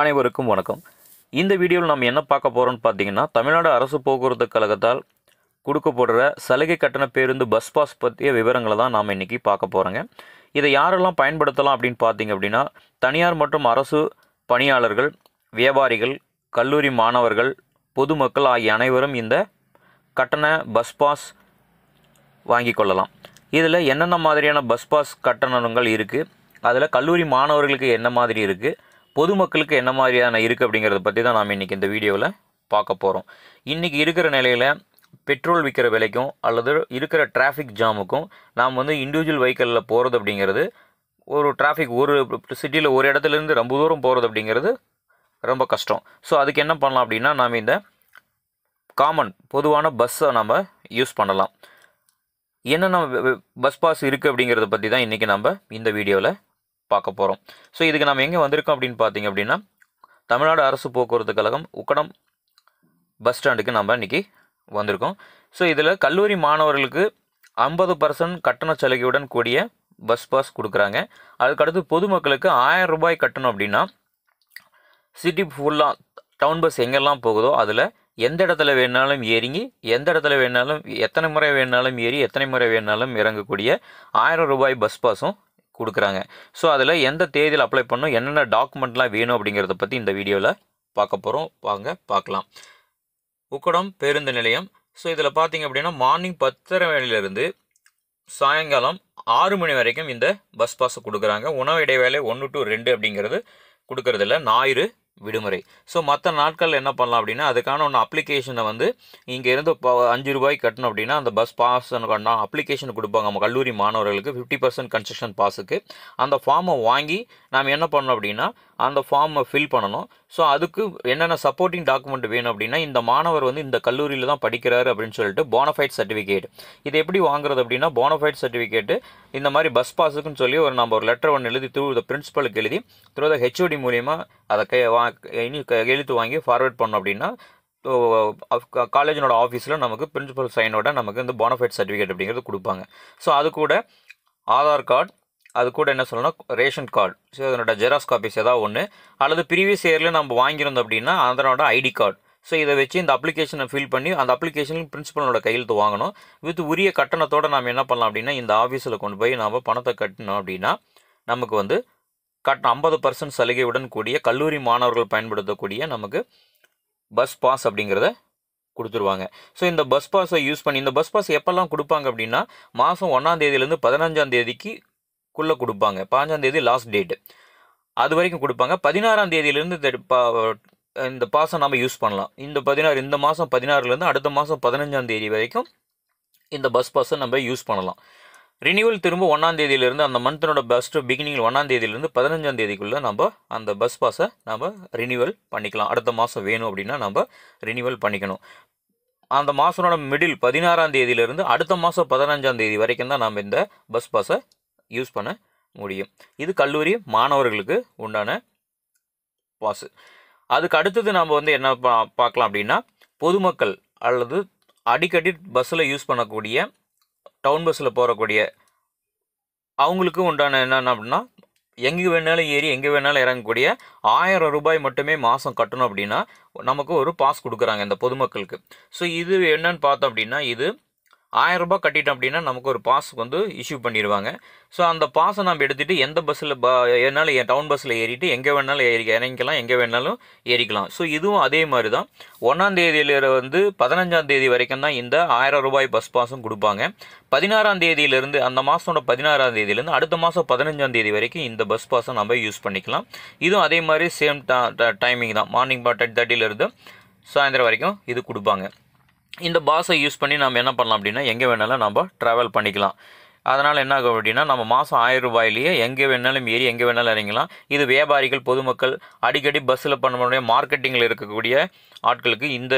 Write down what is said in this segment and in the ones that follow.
அனைவருக்கும் வணக்கம் இந்த வீடியோவில் நம்ம என்ன பார்க்க போகிறோம்னு பார்த்தீங்கன்னா தமிழ்நாடு அரசு போக்குவரத்து கழகத்தால் கொடுக்கப்படுற சலுகை கட்டண பேருந்து பஸ் பாஸ் பற்றிய விவரங்களை தான் நாம் இன்றைக்கி பார்க்க போகிறோங்க இதை யாரெல்லாம் பயன்படுத்தலாம் அப்படின்னு பார்த்தீங்க அப்படின்னா தனியார் மற்றும் அரசு பணியாளர்கள் வியாபாரிகள் கல்லூரி மாணவர்கள் பொதுமக்கள் ஆகிய அனைவரும் இந்த கட்டண பஸ் பாஸ் வாங்கி கொள்ளலாம் இதில் என்னென்ன மாதிரியான பஸ் பாஸ் கட்டணங்கள் இருக்குது அதில் கல்லூரி மாணவர்களுக்கு என்ன மாதிரி இருக்குது பொதுமக்களுக்கு என்ன மாதிரியான இருக்குது அப்படிங்கிறத பற்றி தான் நாம் இன்றைக்கி இந்த வீடியோவில் பார்க்க போகிறோம் இன்றைக்கி இருக்கிற நிலையில் பெட்ரோல் விற்கிற விலைக்கும் அல்லது இருக்கிற டிராஃபிக் ஜாமுக்கும் நாம் வந்து இண்டிவிஜுவல் வெஹிக்கலில் போகிறது அப்படிங்கிறது ஒரு டிராஃபிக் ஒரு சிட்டியில் ஒரு இடத்துலேருந்து ரொம்ப தூரம் போகிறது அப்படிங்கிறது ரொம்ப கஷ்டம் ஸோ அதுக்கு என்ன பண்ணலாம் அப்படின்னா நாம் இந்த காமன் பொதுவான பஸ்ஸை நம்ம யூஸ் பண்ணலாம் என்னென்ன பஸ் பாஸ் இருக்குது அப்படிங்கிறத பற்றி தான் இன்றைக்கி நம்ம இந்த வீடியோவில் பார்க்க போகிறோம் ஸோ இதுக்கு நம்ம எங்கே வந்திருக்கோம் அப்படின்னு பார்த்தீங்க அப்படின்னா தமிழ்நாடு அரசு போக்குவரத்து கழகம் உக்கடம் பஸ் ஸ்டாண்டுக்கு நம்ம இன்றைக்கி வந்திருக்கோம் ஸோ இதில் கல்லூரி மாணவர்களுக்கு ஐம்பது பர்சன்ட் கட்டண சலுகையுடன் கூடிய பஸ் பாஸ் கொடுக்குறாங்க அதுக்கடுத்து பொதுமக்களுக்கு ஆயிரம் ரூபாய் கட்டணம் அப்படின்னா சிட்டி ஃபுல்லாக டவுன் பஸ் எங்கெல்லாம் போகுதோ அதில் எந்த இடத்துல வேணாலும் ஏறிங்கி எந்த இடத்துல வேணாலும் எத்தனை முறை வேணாலும் ஏறி எத்தனை முறை வேணாலும் இறங்கக்கூடிய ஆயிரம் ரூபாய் பஸ் பாஸும் கொடுக்குறாங்க ஸோ அதில் எந்த தேதியில் அப்ளை பண்ணணும் என்னென்ன டாக்குமெண்ட்லாம் வேணும் அப்படிங்கிறத பற்றி இந்த வீடியோவில் பார்க்க போகிறோம் வாங்க பார்க்கலாம் உக்கடம் பேருந்து நிலையம் ஸோ இதில் பார்த்தீங்க அப்படின்னா மார்னிங் பத்தரை மணிலேருந்து சாயங்காலம் ஆறு மணி வரைக்கும் இந்த பஸ் பாஸ் கொடுக்குறாங்க உணவு இடைவேளை ஒன்று டு ரெண்டு அப்படிங்கிறது கொடுக்கறதில்ல ஞாயிறு விடுமுறை ஸோ மற்ற நாட்கள் என்ன பண்ணலாம் அப்படின்னா அதுக்கான ஒன்று அப்ளிகேஷனை வந்து இங்கே இருந்து அஞ்சு ரூபாய் கட்டணும் அப்படின்னா அந்த பஸ் பாஸ் கட்டணும் அப்ளிகேஷன் கொடுப்பாங்க நம்ம கல்லூரி மாணவர்களுக்கு ஃபிஃப்டி பர்சன்ட் கன்செஷன் பாஸுக்கு அந்த ஃபார்மை வாங்கி நாம் என்ன பண்ணோம் அப்படின்னா அந்த ஃபார்மை ஃபில் பண்ணணும் ஸோ அதுக்கு என்னென்ன சப்போர்ட்டிங் டாக்குமெண்ட் வேணும் அப்படின்னா இந்த மாணவர் வந்து இந்த கல்லூரியில் தான் படிக்கிறாரு அப்படின்னு சொல்லிட்டு போனஃபைட் சர்டிஃபிகேட் இது எப்படி வாங்குறது அப்படின்னா போனஃபைட் சர்டிஃபிகேட்டு இந்த மாதிரி பஸ் பாஸுக்குன்னு சொல்லி ஒரு நம்ம ஒரு லெட்டர் ஒன்று எழுதி த்ரூ த பிரின்ஸிபலுக்கு எழுதி த்ரூ த ஹெச்ஓடி மூலியமாக அதை கை வா இனி எழுத்து வாங்கி ஃபார்வேர்ட் பண்ணோம் அப்படின்னா காலேஜினோட ஆஃபீஸில் நமக்கு பிரின்சிபல் சைனோட நமக்கு இந்த போனஃபைட் சர்டிஃபிகேட் அப்படிங்கிறது கொடுப்பாங்க ஸோ அது கூட ஆதார் கார்டு அது கூட என்ன சொல்லணும் ரேஷன் கார்டு ஸோ அதனோட ஜெராக்ஸ் காப்பீஸ் ஏதாவது ஒன்று அல்லது ப்ரீவியஸ் இயரில் நம்ம வாங்கியிருந்தோம் அப்படின்னா அதனோட ஐடி கார்டு ஸோ இதை வச்சு இந்த அப்ளிகேஷனை ஃபில் பண்ணி அந்த அப்ளிகேஷனுக்கு பிரின்ஸிபலோட கையெழுத்து வாங்கணும் வித் உரிய கட்டணத்தோடு நாம் என்ன பண்ணலாம் அப்படின்னா இந்த ஆஃபீஸில் கொண்டு போய் நாம் பணத்தை கட்டினோம் அப்படின்னா நமக்கு வந்து கட் ஐம்பது பர்சன்ட் சலுகையுடன் கூடிய கல்லூரி மாணவர்கள் பயன்படுத்தக்கூடிய நமக்கு பஸ் பாஸ் அப்படிங்கிறத கொடுத்துருவாங்க ஸோ இந்த பஸ் பாஸை யூஸ் பண்ணி இந்த பஸ் பாஸ் எப்போல்லாம் கொடுப்பாங்க அப்படின்னா மாதம் ஒன்றாம் தேதியிலேருந்து பதினஞ்சாம் தேதிக்கு குள்ளே கொடுப்பாங்க பாஞ்சாந்தேதி லாஸ்ட் டேட் அது வரைக்கும் கொடுப்பாங்க பதினாறாம் தேதியிலேருந்து இந்த பாசம் நம்ம யூஸ் பண்ணலாம் இந்த பதினாறு இந்த மாதம் பதினாறுலேருந்து அடுத்த மாதம் பதினஞ்சாம் தேதி வரைக்கும் இந்த பஸ் பாஸை நம்ம யூஸ் பண்ணலாம் ரினியூவல் திரும்ப ஒன்றாம் தேதியிலேருந்து அந்த மந்த்தனோட பெஸ்ட் பிகினிங் ஒன்றாம் தேதியிலேருந்து பதினஞ்சாம் தேதிக்குள்ளே நம்ம அந்த பஸ் பாஸை நம்ம ரினியூவல் பண்ணிக்கலாம் அடுத்த மாதம் வேணும் அப்படின்னா நம்ம ரினியூவல் பண்ணிக்கணும் அந்த மாதனோட மிடில் பதினாறாம் தேதியிலேருந்து அடுத்த மாதம் பதினஞ்சாம் தேதி வரைக்கும் தான் நம்ம இந்த பஸ் பாஸை யூஸ் பண்ண முடியும் இது கல்லூரி மாணவர்களுக்கு உண்டான பாசு அதுக்கு அடுத்தது நம்ம வந்து என்ன பா பார்க்கலாம் அப்படின்னா பொதுமக்கள் அல்லது அடிக்கடி பஸ்ஸில் யூஸ் பண்ணக்கூடிய டவுன் பஸ்ஸில் போகக்கூடிய அவங்களுக்கு உண்டான என்னென்ன அப்படின்னா எங்கே வேணாலும் ஏறி எங்கே வேணாலும் இறங்கக்கூடிய ஆயிரம் ரூபாய் மட்டுமே மாதம் கட்டணும் அப்படின்னா நமக்கு ஒரு பாஸ் கொடுக்குறாங்க இந்த பொதுமக்களுக்கு ஸோ இது என்னன்னு பார்த்தோம் அப்படின்னா இது ஆயிரம் ரூபாய் கட்டிட்டோம் அப்படின்னா நமக்கு ஒரு பாஸ் வந்து இஷ்யூ பண்ணிடுவாங்க ஸோ அந்த பாஸை நம்ம எடுத்துகிட்டு எந்த பஸ்ஸில் ப என் டவுன் பஸ்ஸில் ஏறிட்டு எங்கே வேணாலும் ஏறி இறங்கிக்கலாம் எங்கே வேணாலும் ஏறிக்கலாம் ஸோ இதுவும் அதே மாதிரி தான் ஒன்றாந்தேதியில் வந்து பதினஞ்சாம் தேதி வரைக்கும் தான் இந்த ஆயிரம் ரூபாய் பஸ் பாஸும் கொடுப்பாங்க பதினாறாம் தேதியிலேருந்து அந்த மாதத்தோட பதினாறாம் தேதியிலேருந்து அடுத்த மாதம் பதினஞ்சாம் தேதி வரைக்கும் இந்த பஸ் பாஸை நம்ம யூஸ் பண்ணிக்கலாம் இதுவும் அதே மாதிரி சேம் டைமிங் தான் மார்னிங் டென் தேர்ட்டிலேருந்து சாயந்தரம் வரைக்கும் இது கொடுப்பாங்க இந்த பாஸை யூஸ் பண்ணி நம்ம என்ன பண்ணலாம் அப்படின்னா எங்கே வேணாலும் நம்ம ட்ராவல் பண்ணிக்கலாம் அதனால் என்ன ஆகும் அப்படின்னா நம்ம மாதம் ஆயிரம் ரூபாயிலேயே எங்கே வேணாலும் ஏறி எங்கே வேணாலும் இறங்கலாம் இது வியாபாரிகள் பொதுமக்கள் அடிக்கடி பஸ்ஸில் பண்ண மார்க்கெட்டிங்கில் இருக்கக்கூடிய ஆட்களுக்கு இந்த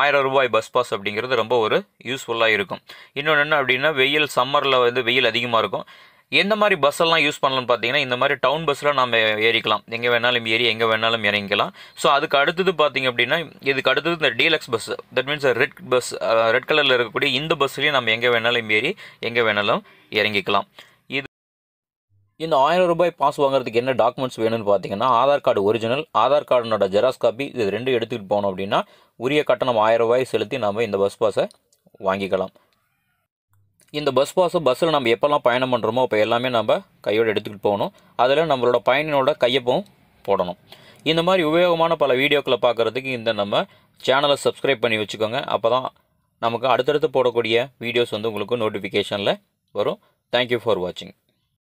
ஆயிரம் ரூபாய் பஸ் பாஸ் அப்படிங்கிறது ரொம்ப ஒரு யூஸ்ஃபுல்லாக இருக்கும் இன்னொன்று என்ன அப்படின்னா வெயில் சம்மரில் வந்து வெயில் அதிகமாக இருக்கும் எந்த மாதிரி பஸ் எல்லாம் யூஸ் பண்ணலாம்னு பார்த்தீங்கன்னா இந்த மாதிரி டவுன் பஸ்ஸில் நம்ம ஏறிக்கலாம் எங்கே வேணாலும் ஏறி எங்கே வேணாலும் இறங்கிக்கலாம் ஸோ அதுக்கு அடுத்தது பார்த்தீங்க அப்படின்னா இதுக்கு அடுத்தது இந்த deluxe bus that means red bus red கலரில் இருக்கக்கூடிய இந்த பஸ்லேயும் நம்ம எங்கே வேணாலும் ஏறி எங்கே வேணாலும் இறங்கிக்கலாம் இது இந்த ஆயிரம் ரூபாய் பாஸ் வாங்குறதுக்கு என்ன டாக்குமெண்ட்ஸ் வேணும்னு பார்த்தீங்கன்னா ஆதார் கார்டு ஒரிஜினல் ஆதார் கார்டனோட ஜெராஸ் காப்பி இது ரெண்டு எடுத்துக்கிட்டு போனோம் அப்படின்னா உரிய கட்டணம் ஆயிரம் ரூபாய் செலுத்தி நம்ம இந்த பஸ் பாஸை வாங்கிக்கலாம் இந்த பஸ் பாஸும் பஸ்ஸில் நம்ம எப்போல்லாம் பயணம் பண்ணுறோமோ அப்போ எல்லாமே நம்ம கையோடு எடுத்துக்கிட்டு போகணும் அதில் நம்மளோட பயணியோட கையப்பும் போடணும் இந்த மாதிரி உபயோகமான பல வீடியோக்களை பார்க்குறதுக்கு இந்த நம்ம சேனலை சப்ஸ்கிரைப் பண்ணி வச்சுக்கோங்க அப்போ தான் நமக்கு அடுத்தடுத்து போடக்கூடிய வீடியோஸ் வந்து உங்களுக்கு நோட்டிஃபிகேஷனில் வரும் தேங்க்யூ ஃபார் வாட்சிங்